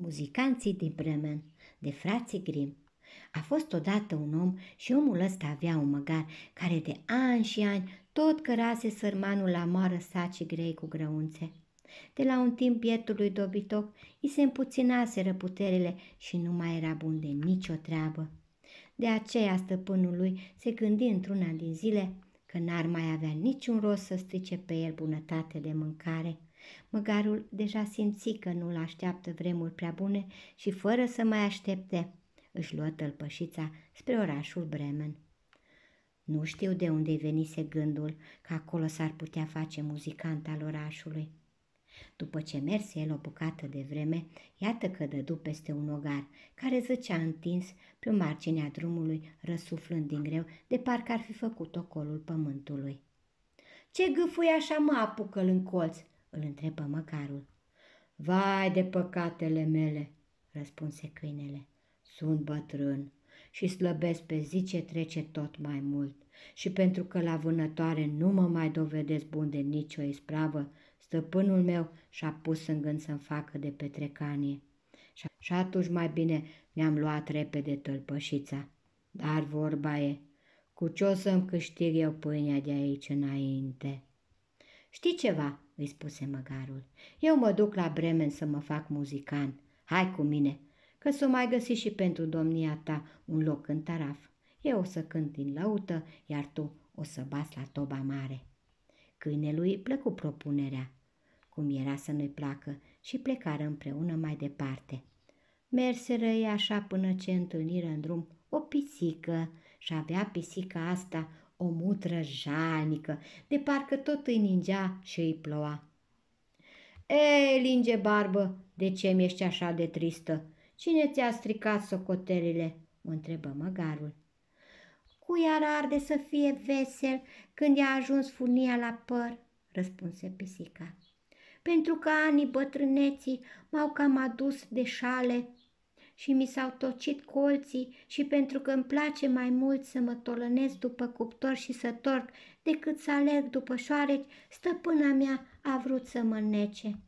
Muzicanții din Bremen, de frații grim. A fost odată un om și omul ăsta avea un măgar care de ani și ani tot cărase sărmanul la moară saci grei cu grăunțe. De la un timp bietului dobitoc îi se împuținaseră puterile și nu mai era bun de nicio treabă. De aceea stăpânul lui se gândi într-una din zile că n-ar mai avea niciun rost să strice pe el bunătate de mâncare – Măgarul deja simți că nu-l așteaptă vremuri prea bune și fără să mai aștepte, își luă tălpășița spre orașul Bremen. Nu știu de unde venise gândul că acolo s-ar putea face muzicant al orașului. După ce merse el o bucată de vreme, iată că dădu peste un ogar, care zăcea întins pe marginea drumului, răsuflând din greu, de parcă ar fi făcut ocolul pământului. Ce gâfui așa mă apucă în colț?" îl întrebă măcarul. Vai de păcatele mele, răspunse câinele, sunt bătrân și slăbesc pe zi ce trece tot mai mult și pentru că la vânătoare nu mă mai dovedesc bun de nicio ispravă, stăpânul meu și-a pus în gând să-mi facă de petrecanie. Și atunci mai bine mi-am luat repede tălpășița. Dar vorba e, cu ce o să-mi câștig eu pâinea de aici înainte? Știi ceva?" îi spuse măgarul. Eu mă duc la Bremen să mă fac muzican. Hai cu mine, că s-o mai găsi și pentru domnia ta un loc în taraf. Eu o să cânt din lăută, iar tu o să bați la toba mare. Câinelui îi plăcu propunerea, cum era să nu-i placă, și plecară împreună mai departe. Merseră ei așa până ce întâlniră în drum o pisică și avea pisica asta o mutră jalnică, de parcă tot îi ningea și îi ploa. Ei, linge barbă, de ce mi ești așa de tristă? Cine ți-a stricat socotelile?" întrebă măgarul. Cu iar arde să fie vesel când i-a ajuns furnia la păr?" răspunse pisica. Pentru că anii bătrâneții m-au cam adus de șale și mi s-au tocit colții și pentru că îmi place mai mult să mă tolănesc după cuptor și să torc decât să alerg după șoareci, stăpâna mea a vrut să mă nece.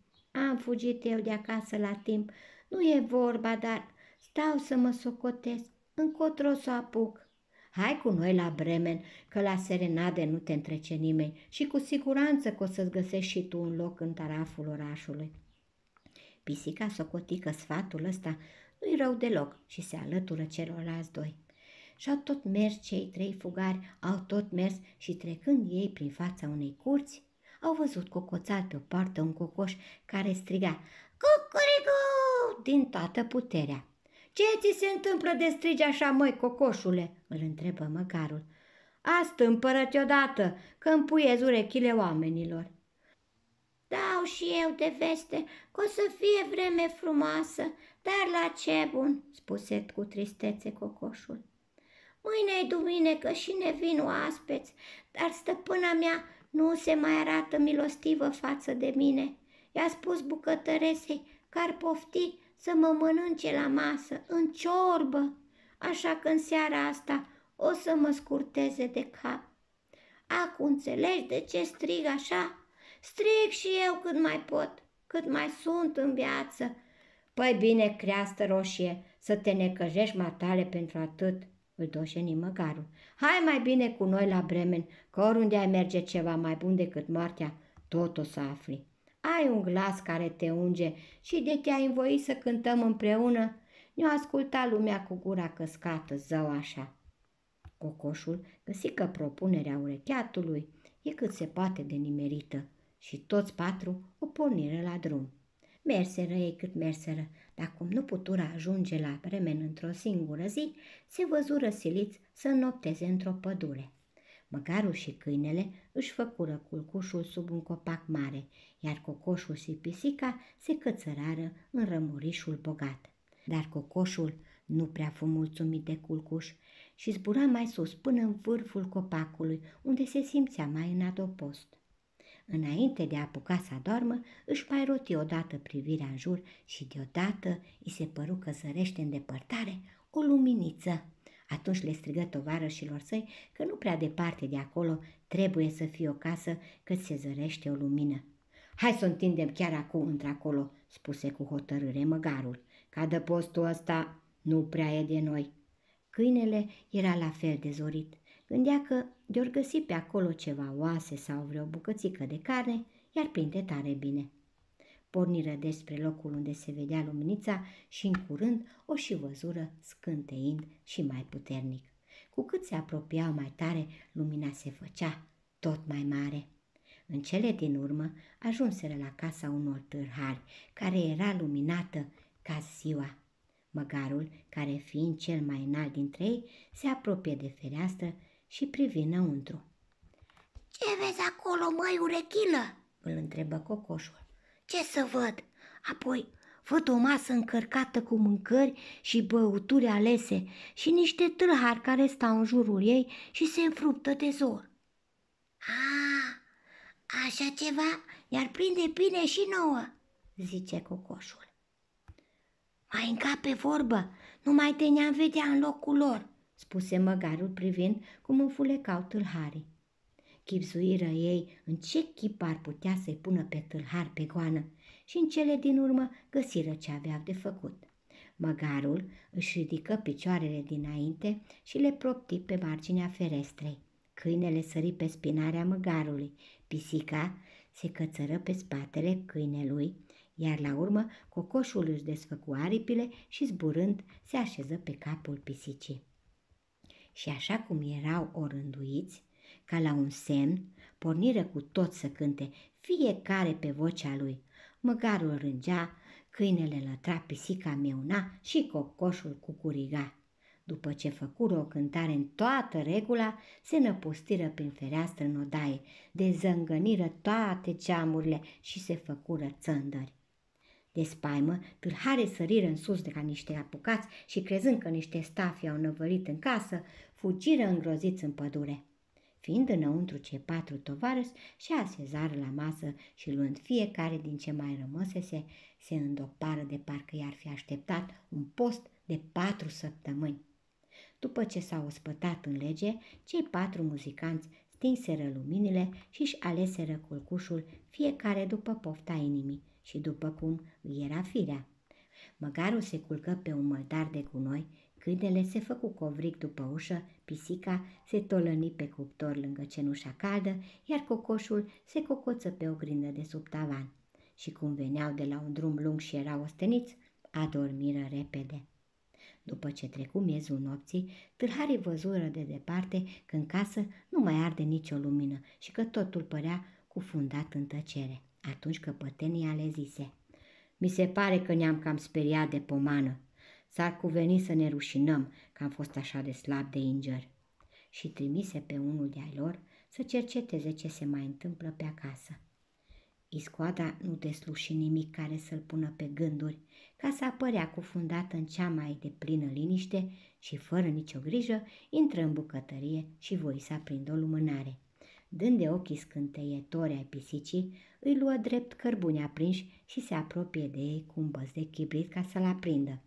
Am fugit eu de acasă la timp. Nu e vorba, dar stau să mă socotesc. Încotro să apuc. Hai cu noi la Bremen, că la serenade nu te întrece nimeni și cu siguranță că o să-ți găsești și tu un loc în taraful orașului. Pisica socotică sfatul ăsta nu-i rău deloc și se alătură celorlalți doi. Și-au tot mers cei trei fugari, au tot mers și trecând ei prin fața unei curți, au văzut cocoțat pe o poartă un cocoș care striga Cucuricu! din toată puterea. Ce ți se întâmplă de strigi așa, măi, cocoșule?" îl întrebă măgarul. Astâmpără-te odată, că împuiezi urechile oamenilor." Dau și eu de veste că o să fie vreme frumoasă, dar la ce bun, spuse cu tristețe cocoșul. Mâine e duminică și ne vin oaspeți, dar stăpâna mea nu se mai arată milostivă față de mine. I-a spus bucătăresei că ar pofti să mă mănânce la masă, în ciorbă, așa că în seara asta o să mă scurteze de cap. Acum înțelegi de ce strig așa? Strig și eu cât mai pot, cât mai sunt în viață. Păi bine, creastă roșie, să te necăjești matale pentru atât, îl doșeni măgarul. Hai mai bine cu noi la Bremen, că oriunde ai merge ceva mai bun decât moartea, tot o să afli. Ai un glas care te unge și de te-ai învoi să cântăm împreună, ne-o asculta lumea cu gura căscată, zău așa. Cocoșul găsi că propunerea urecheatului e cât se poate de nimerită și toți patru o porniră la drum. Merseră ei cât merseră, dar cum nu putură ajunge la Bremen într-o singură zi, se văzură siliți să nopteze într-o pădure. Măgarul și câinele își făcură culcușul sub un copac mare, iar cocoșul și pisica se cățărară în rămurișul bogat. Dar cocoșul nu prea fu mulțumit de culcuș și zbura mai sus până în vârful copacului, unde se simțea mai în adopost. Înainte de a apuca să adormă, își mai roti odată privirea în jur și deodată îi se păru că zărește în depărtare o luminiță. Atunci le strigă tovarășilor săi că nu prea departe de acolo trebuie să fie o casă cât se zărește o lumină. Hai să o întindem chiar acum într-acolo, spuse cu hotărâre măgarul, că postul ăsta nu prea e de noi. Câinele era la fel dezorit. Gândea că de-or găsi pe acolo ceva oase sau vreo bucățică de carne, iar prinde tare bine. Porniră despre locul unde se vedea luminița și în curând o și văzură scânteind și mai puternic. Cu cât se apropiau mai tare, lumina se făcea tot mai mare. În cele din urmă ajunseră la casa unor târhari, care era luminată ca ziua. Măgarul, care fiind cel mai înalt dintre ei, se apropie de fereastră și privi înăuntru. Ce vezi acolo, mai urechilă?" îl întrebă cocoșul. Ce să văd? Apoi văd o masă încărcată cu mâncări și băuturi alese și niște tâlhari care stau în jurul ei și se înfruptă de zor. A, ah, așa ceva Iar ar prinde bine și nouă, zice cocoșul. Mai încape vorbă, mai te ne-am vedea în locul lor, spuse măgarul privind cum înfulecau tâlharii. Chipzuiră ei în ce chip ar putea să-i pună pe tâlhar pe goană și în cele din urmă găsiră ce aveau de făcut. Măgarul își ridică picioarele dinainte și le propti pe marginea ferestrei. Câinele sări pe spinarea măgarului, pisica se cățără pe spatele câinelui, iar la urmă cocoșul își desfăcu aripile și zburând se așeză pe capul pisicii și așa cum erau orânduiți, ca la un semn, porniră cu tot să cânte, fiecare pe vocea lui. Măgarul rângea, câinele lătra, pisica meuna și cocoșul cucuriga. După ce făcură o cântare în toată regula, se năpustiră prin fereastră în odaie, dezângăniră toate geamurile și se făcură țândări. De spaimă, tâlhare săriră în sus de ca niște apucați și crezând că niște stafi au năvălit în casă, fugiră îngroziți în pădure. Fiind înăuntru cei patru tovarăși, și asezară la masă și luând fiecare din ce mai rămăsese, se îndopară de parcă i-ar fi așteptat un post de patru săptămâni. După ce s-au ospătat în lege, cei patru muzicanți stinseră luminile și și aleseră culcușul fiecare după pofta inimii și după cum îi era firea. Măgarul se culcă pe un măltar de gunoi, câinele se făcu covric după ușă, pisica se tolăni pe cuptor lângă cenușa caldă, iar cocoșul se cocoță pe o grindă de sub tavan. Și cum veneau de la un drum lung și erau osteniți, adormiră repede. După ce trecu miezul nopții, tâlharii văzură de departe că în casă nu mai arde nicio lumină și că totul părea cufundat în tăcere. Atunci căpătenia le zise, Mi se pare că ne-am cam speriat de pomană. S-ar cuveni să ne rușinăm că am fost așa de slab de ingeri. Și trimise pe unul de-ai lor să cerceteze ce se mai întâmplă pe acasă. Iscoada nu desluși nimic care să-l pună pe gânduri, ca să apărea cufundată în cea mai de plină liniște și, fără nicio grijă, intră în bucătărie și voi să aprindă o lumânare. Dând de ochii scânteietori ai pisicii, îi luă drept cărbuni aprinși și se apropie de ei cu un băz de chibrit ca să-l aprindă.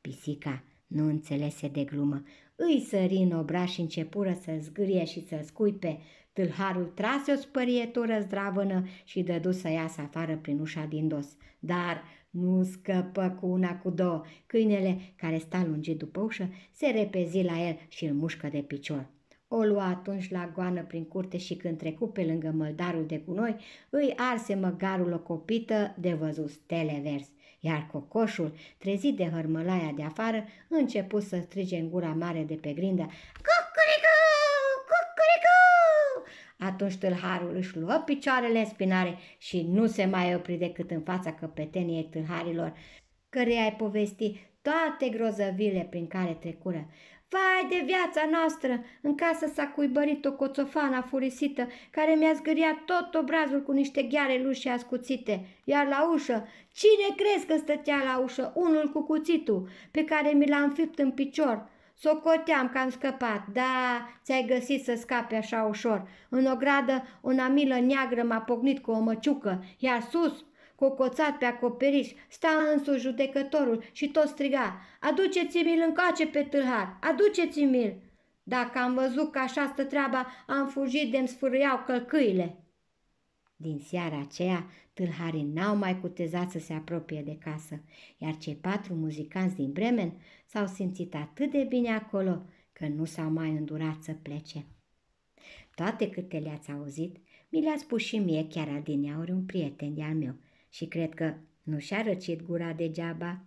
Pisica nu înțelese de glumă. Îi sări în obraș și începură să zgârie și să scuipe. Tâlharul trase o spărietură zdravână și dădu să iasă afară prin ușa din dos. Dar nu scăpă cu una cu două. Câinele, care sta lungit după ușă, se repezi la el și îl mușcă de picior. O lua atunci la goană prin curte și când trecu pe lângă măldarul de gunoi, îi arse măgarul o copită de văzut stele vers. iar cocoșul, trezit de hărmălaia de afară, început să strige în gura mare de pe grindă, Cucuricu! Cucuricu! Atunci tâlharul își luă picioarele în spinare și nu se mai opri decât în fața căpeteniei tâlharilor, căreia ai povesti toate grozăvile prin care trecură. Vai de viața noastră! În casă s-a cuibărit o coțofană furisită care mi-a zgâriat tot obrazul cu niște gheare lușe ascuțite. Iar la ușă, cine crezi că stătea la ușă unul cu cuțitul pe care mi l-a înfipt în picior? Socoteam că am scăpat, da, ți-ai găsit să scape așa ușor. În o gradă, o namilă neagră m-a pognit cu o măciucă, iar sus, cocoțat pe acoperiș, sta însuși judecătorul și tot striga, aduceți-mi-l încoace pe tâlhar, aduceți-mi-l! Dacă am văzut că așa stă treaba, am fugit de-mi sfârâiau călcâile. Din seara aceea, tâlharii n-au mai cutezat să se apropie de casă, iar cei patru muzicanți din Bremen s-au simțit atât de bine acolo că nu s-au mai îndurat să plece. Toate câte le-ați auzit, mi le-a spus și mie chiar adineauri un prieten de-al meu, și cred că nu și-a răcit gura degeaba.